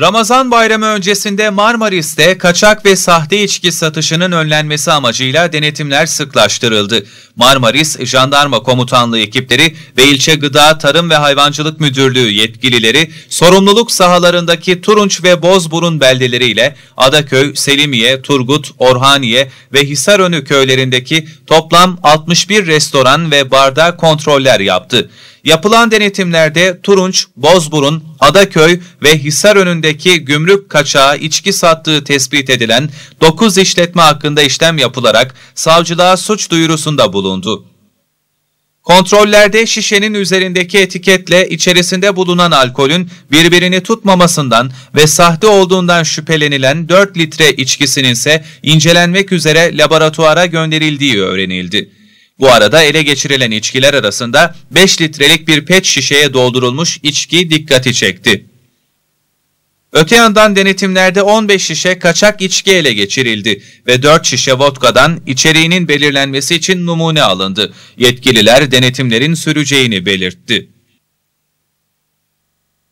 Ramazan bayramı öncesinde Marmaris'te kaçak ve sahte içki satışının önlenmesi amacıyla denetimler sıklaştırıldı. Marmaris Jandarma Komutanlığı ekipleri ve ilçe Gıda, Tarım ve Hayvancılık Müdürlüğü yetkilileri sorumluluk sahalarındaki Turunç ve Bozburun beldeleriyle Adaköy, Selimiye, Turgut, Orhaniye ve Hisarönü köylerindeki toplam 61 restoran ve barda kontroller yaptı. Yapılan denetimlerde Turunç, Bozburun, Adaköy ve Hisar önündeki gümrük kaçağı içki sattığı tespit edilen 9 işletme hakkında işlem yapılarak savcılığa suç duyurusunda bulundu. Kontrollerde şişenin üzerindeki etiketle içerisinde bulunan alkolün birbirini tutmamasından ve sahte olduğundan şüphelenilen 4 litre içkisinin ise incelenmek üzere laboratuvara gönderildiği öğrenildi. Bu arada ele geçirilen içkiler arasında 5 litrelik bir pet şişeye doldurulmuş içki dikkati çekti. Öte yandan denetimlerde 15 şişe kaçak içki ele geçirildi ve 4 şişe vodkadan içeriğinin belirlenmesi için numune alındı. Yetkililer denetimlerin süreceğini belirtti.